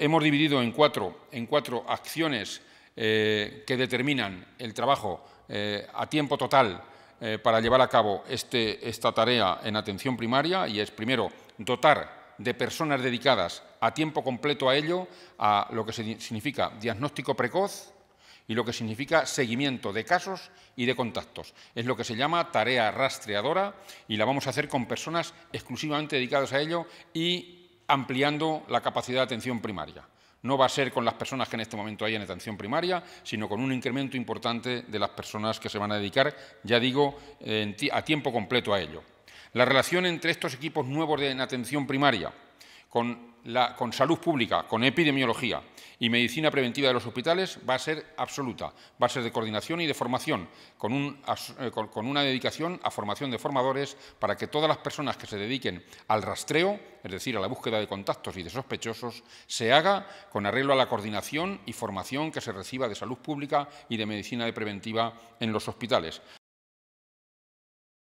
hemos dividido en cuatro, en acciones eh, que determinan el trabajo eh, a tiempo total eh, para llevar a cabo este, esta tarea en atención primaria y es primero dotar de personas dedicadas a tiempo completo a ello, a lo que significa diagnóstico precoz y lo que significa seguimiento de casos y de contactos. Es lo que se llama tarea rastreadora y la vamos a hacer con personas exclusivamente dedicadas a ello y ampliando la capacidad de atención primaria. No va a ser con las personas que en este momento hay en atención primaria, sino con un incremento importante de las personas que se van a dedicar, ya digo, a tiempo completo a ello. La relación entre estos equipos nuevos en atención primaria con, salud pública, con epidemiología y medicina preventiva de los hospitales va a ser absoluta, va a ser de coordinación y de formación, eh, con, con, una dedicación a formación de formadores para que todas las personas que se dediquen al rastreo, es decir, a la búsqueda de contactos y de sospechosos, se haga con arreglo a la coordinación y formación que se reciba de salud pública y de medicina preventiva en los hospitales.